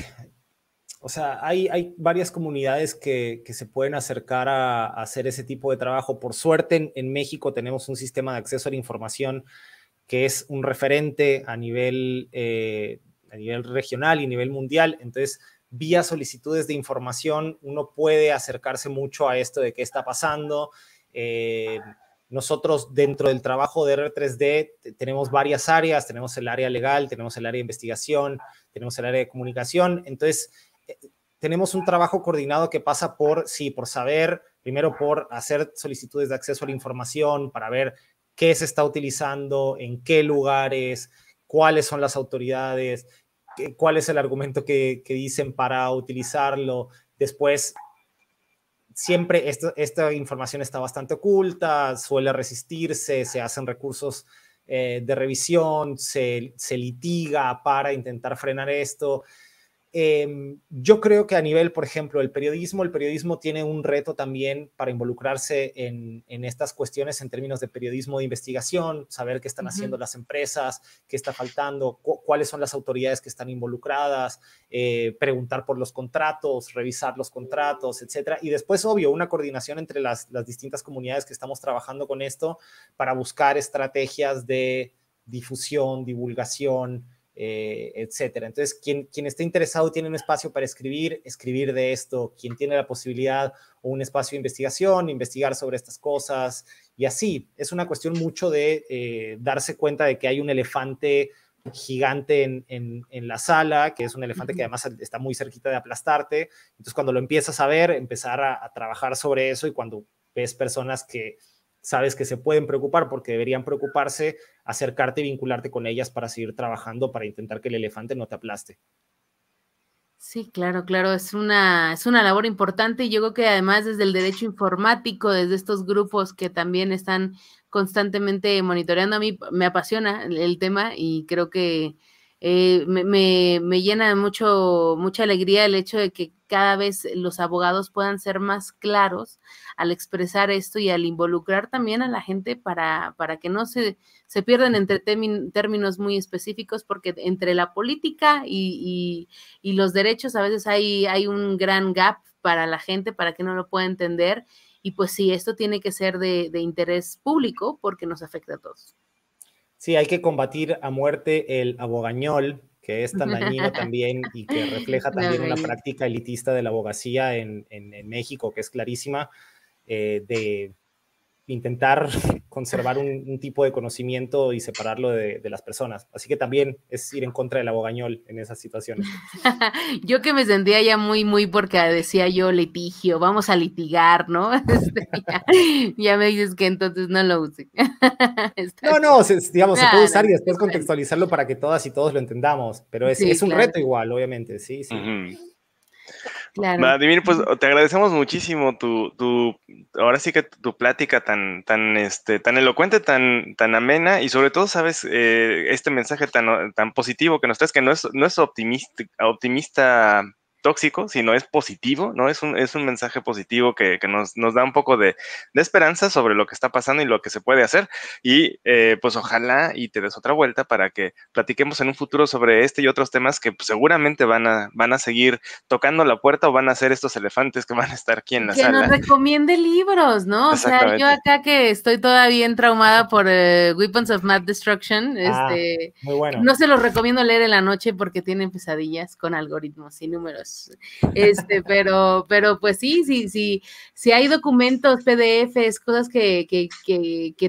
Speaker 2: o sea, hay, varias comunidades que, se pueden acercar a, hacer ese tipo de trabajo. Por suerte, en, México tenemos un sistema de acceso a la información que es un referente a nivel, eh, a nivel regional y a nivel mundial. Entonces, vía solicitudes de información, uno puede acercarse mucho a esto de qué está pasando. Eh, nosotros dentro del trabajo de R3D tenemos varias áreas, tenemos el área legal, tenemos el área de investigación, tenemos el área de comunicación. Entonces, tenemos un trabajo coordinado que pasa por, sí, por saber, primero por hacer solicitudes de acceso a la información, para ver qué se está utilizando, en qué lugares, cuáles son las autoridades, cuál es el argumento que, dicen para utilizarlo. Después, siempre esta, información está bastante oculta, suele resistirse, se hacen recursos eh, de revisión, se litiga para intentar frenar esto. Em, yo creo que a nivel, por ejemplo, el periodismo, el periodismo tiene un reto también para involucrarse en, estas cuestiones en términos de periodismo de investigación, saber qué están haciendo las empresas, qué está faltando, cuáles son las autoridades que están involucradas, eh, preguntar por los contratos, revisar los contratos, etcétera. Y después, obvio, una coordinación entre las distintas comunidades que estamos trabajando con esto para buscar estrategias de difusión, divulgación, eh, etcétera. Entonces, quien, quien esté interesado tiene un espacio para escribir, escribir de esto, quien tiene la posibilidad o un espacio de investigación, investigar sobre estas cosas y así. Es una cuestión mucho de eh, darse cuenta de que hay un elefante gigante en, la sala, que es un elefante que además está muy cerquita de aplastarte. Entonces, cuando lo empiezas a ver, empezar a trabajar sobre eso y cuando ves personas que sabes que se pueden preocupar porque deberían preocuparse, acercarte y vincularte con ellas para seguir trabajando, para intentar que el elefante no te aplaste.
Speaker 1: Sí, claro, claro, es una, es una labor importante y yo creo que además desde el derecho informático, desde estos grupos que también están constantemente monitoreando, a mí me apasiona el, el tema y creo que eh, me, llena de mucho, mucha alegría el hecho de que cada vez los abogados puedan ser más claros al expresar esto y al involucrar también a la gente para, que no se, se pierdan entre términos muy específicos, porque entre la política y, los derechos a veces hay, un gran gap para la gente, para que no lo pueda entender. Y pues sí, esto tiene que ser de interés público porque nos afecta a todos.
Speaker 2: Sí, hay que combatir a muerte el abogañol, que es tan dañino también y que refleja también una práctica elitista de la abogacía en, México, que es clarísima, eh, de intentar conservar un, tipo de conocimiento y separarlo de, las personas. Así que también es ir en contra del abogañol en esas situaciones.
Speaker 1: yo que me sentía ya muy, muy porque decía yo litigio, vamos a litigar, ¿no? Este, ya, me dices que entonces no lo use. no, no,
Speaker 2: digamos, se ah, puede usar y después contextualizarlo para que todas y todos lo entendamos, pero es, un reto igual, obviamente, sí,
Speaker 3: sí. Claro. Vladimir, pues te agradecemos muchísimo tu, ahora sí que tu plática tan, tan, este, tan elocuente, tan, tan amena y sobre todo, sabes, eh, este mensaje tan, tan positivo que nos traes, que no es, no es optimista, optimista tóxico, sino es positivo, ¿no? Es un, es un mensaje positivo que, que nos, nos, da un poco de, de, esperanza sobre lo que está pasando y lo que se puede hacer. Y eh, pues ojalá y te des otra vuelta para que platiquemos en un futuro sobre este y otros temas que seguramente van a, van a seguir tocando la puerta o van a ser estos elefantes que van a estar aquí en la sala. Que nos
Speaker 1: recomiende libros, ¿no? O sea, yo acá que estoy todavía traumada por eh, Weapons of Mass Destruction, ah, este, no se los recomiendo leer en la noche porque tienen pesadillas con algoritmos y números. Este, pero, pero pues sí, sí, sí, si hay documentos, PDFs, cosas que,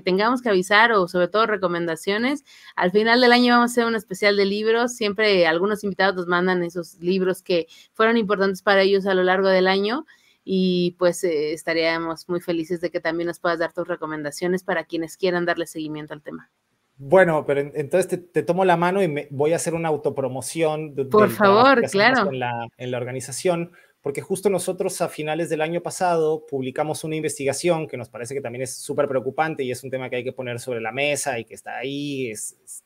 Speaker 1: tengamos que avisar o sobre todo recomendaciones, al final del año vamos a hacer un especial de libros. Siempre algunos invitados nos mandan esos libros que fueron importantes para ellos a lo largo del año. Y pues eh, estaríamos muy felices de que también nos puedas dar tus recomendaciones para quienes quieran darle seguimiento al tema.
Speaker 2: Bueno, pero entonces te, tomo la mano y me, voy a hacer una autopromoción. De, Por favor, claro. En la, organización, porque justo nosotros a finales del año pasado publicamos una investigación que nos parece que también es súper preocupante y es un tema que hay que poner sobre la mesa y que está ahí, es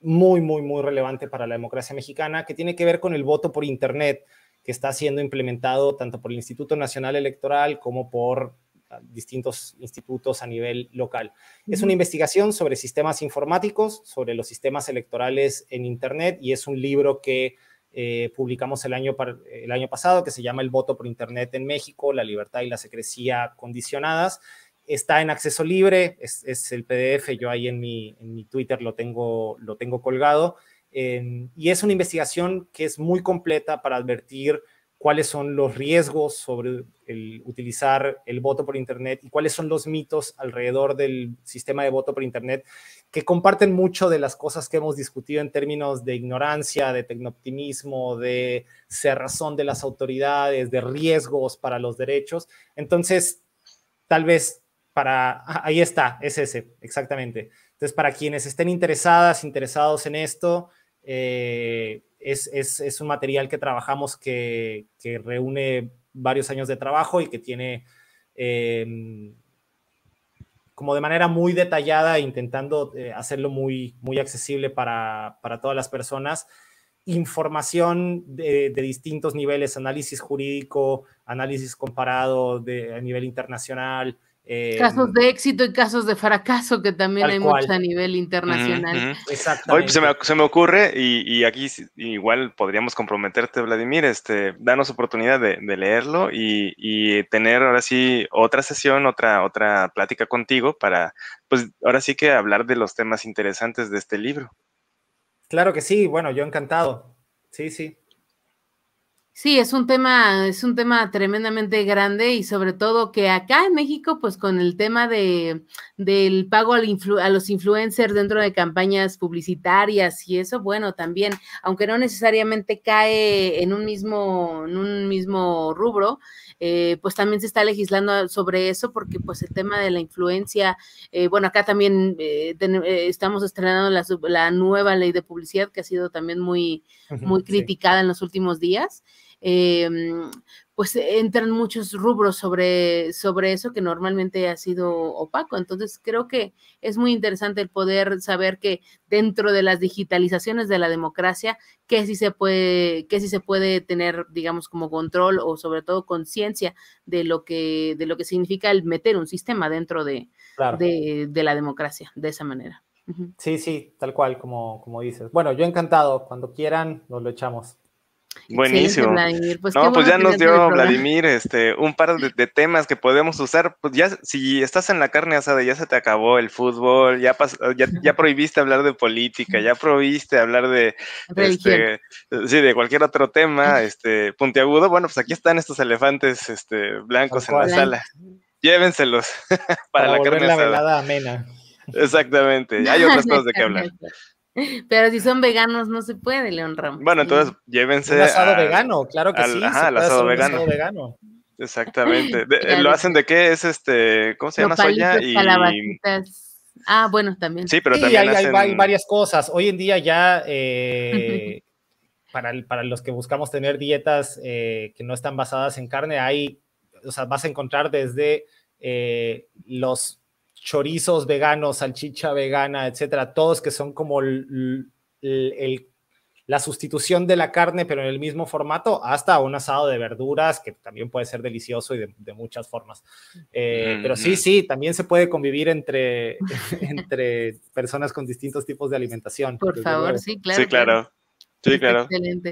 Speaker 2: muy, muy, muy relevante para la democracia mexicana, que tiene que ver con el voto por Internet, que está siendo implementado tanto por el Instituto Nacional Electoral como por distintos institutos a nivel local. Es una investigación sobre sistemas informáticos, sobre los sistemas electorales en Internet y es un libro que eh, publicamos el año, el año pasado que se llama El voto por Internet en México, la libertad y la secrecía condicionadas. Está en acceso libre, es, el PDF, yo ahí en mi, en mi Twitter lo tengo, lo tengo colgado. Eh, y es una investigación que es muy completa para advertir cuáles son los riesgos sobre el utilizar el voto por Internet y cuáles son los mitos alrededor del sistema de voto por Internet que comparten mucho de las cosas que hemos discutido en términos de ignorancia, de tecnoptimismo, de cerrazón de las autoridades, de riesgos para los derechos. Entonces, tal vez para, ah, ahí está, es ese, exactamente. Entonces, para quienes estén interesadas, interesados en esto, eh, es, un material que trabajamos que, reúne varios años de trabajo y que tiene em, como de manera muy detallada, intentando eh, hacerlo muy, muy accesible para, todas las personas información de, distintos niveles, análisis jurídico, análisis comparado a
Speaker 3: nivel internacional, casos
Speaker 1: em, de éxito y casos de fracaso, que también hay mucho a nivel internacional. Hoy pues,
Speaker 3: se, me, ocurre, y, aquí igual podríamos comprometerte, Vladimir, este, danos oportunidad de, leerlo y, y, tener ahora sí otra sesión, otra, otra plática contigo para, pues ahora sí que hablar de los temas interesantes de este libro.
Speaker 2: Claro que sí, bueno, yo encantado. Sí, sí.
Speaker 1: Sí, es un tema, es un tema tremendamente grande y sobre todo que acá en México, pues con el tema de, del pago a los influencers dentro de campañas publicitarias y eso, bueno, también, aunque no necesariamente cae en un mismo, en un mismo rubro, eh, pues también se está legislando sobre eso porque pues el tema de la influencia, eh, bueno, acá también eh, estamos estrenando la, la, nueva ley de publicidad que ha sido también muy, muy criticada en los últimos días. Em, pues entran muchos rubros sobre, sobre eso que normalmente ha sido opaco. Entonces, creo que es muy interesante el poder saber que dentro de las digitalizaciones de la democracia, que si se puede, se puede tener, digamos, como control o sobre todo conciencia de lo que, de lo que significa el meter un sistema dentro de, de, la democracia, de esa manera.
Speaker 2: Sí, sí, tal cual, como, como dices. Bueno, yo encantado. Cuando quieran, nos lo echamos.
Speaker 3: Buenísimo. Pues, no, pues ya nos dio Vladimir este, un par de, temas que podemos usar. Pues, ya, si estás en la carne asada, ya se te acabó el fútbol, ya, ya, prohibiste hablar de política, ya prohibiste hablar de,
Speaker 1: este,
Speaker 3: de cualquier otro tema este, puntiagudo. Bueno, pues aquí están estos elefantes este, blancos en la sala. Llévenselos para, la carne asada.
Speaker 2: La amena.
Speaker 3: Exactamente, hay otras cosas de qué hablar.
Speaker 1: Pero si son veganos no se puede, León Ramos. Bueno,
Speaker 3: entonces llévense. El asado vegano, claro que sí. Ajá, el asado vegano. Exactamente. Lo hacen de qué es este, ¿cómo se llama? Soya y
Speaker 1: Ah, bueno, también. Sí,
Speaker 3: pero también hay, hacen... hay, varias
Speaker 2: cosas. Hoy en día ya eh, para, los que buscamos tener dietas eh, que no están basadas en carne, hay, o sea, vas a encontrar desde eh, los chorizos veganos, salchicha vegana, etcétera, todos que son como la sustitución de la carne, pero en el mismo formato, hasta un asado de verduras, que también puede ser delicioso y de, muchas formas. Eh, pero sí, sí, también se puede convivir entre, entre
Speaker 3: personas con distintos tipos de alimentación. Por favor, sí, claro. Sí, claro. Sí, claro.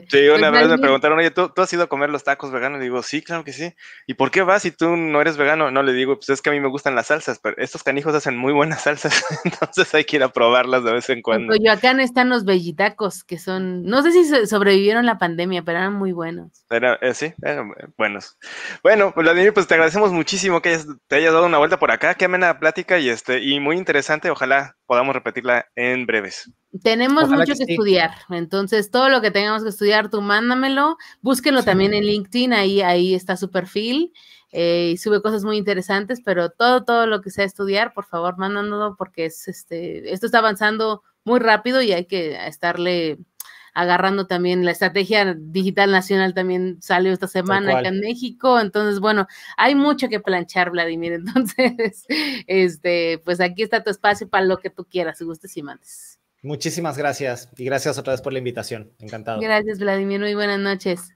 Speaker 1: Sí, una pues, vez me preguntaron,
Speaker 3: oye, ¿tú, has ido a comer los tacos veganos? Y digo, sí, claro que sí. ¿Y por qué vas si tú no eres vegano? No, le digo, pues es que a mí me gustan las salsas, pero estos canijos hacen muy buenas salsas, entonces hay que ir a probarlas de vez en cuando. En
Speaker 1: no están los bellitacos, que son, no sé si sobrevivieron la pandemia, pero eran muy buenos.
Speaker 3: Era, eh, sí, eran buenos. Bueno, Vladimir, pues, pues te agradecemos muchísimo que te hayas dado una vuelta por acá, qué amena plática y, este, y muy interesante, ojalá podamos repetirla en breves.
Speaker 1: Tenemos mucho que, estudiar, entonces todo lo que tengamos que estudiar, tú mándamelo. Búsquenlo también en LinkedIn, ahí, ahí está su perfil. Eh, y sube cosas muy interesantes, pero todo, todo lo que sea estudiar, por favor, mándanoslo porque es, este, esto está avanzando muy rápido y hay que estarle agarrando también la estrategia digital nacional también salió esta semana acá en México. Entonces, bueno, hay mucho que planchar, Vladimir. Entonces, este, pues aquí está tu espacio para lo que tú quieras, si gustes y mandes.
Speaker 2: Muchísimas gracias y gracias otra vez por la invitación. Encantado.
Speaker 1: Gracias, Vladimir. Muy buenas noches.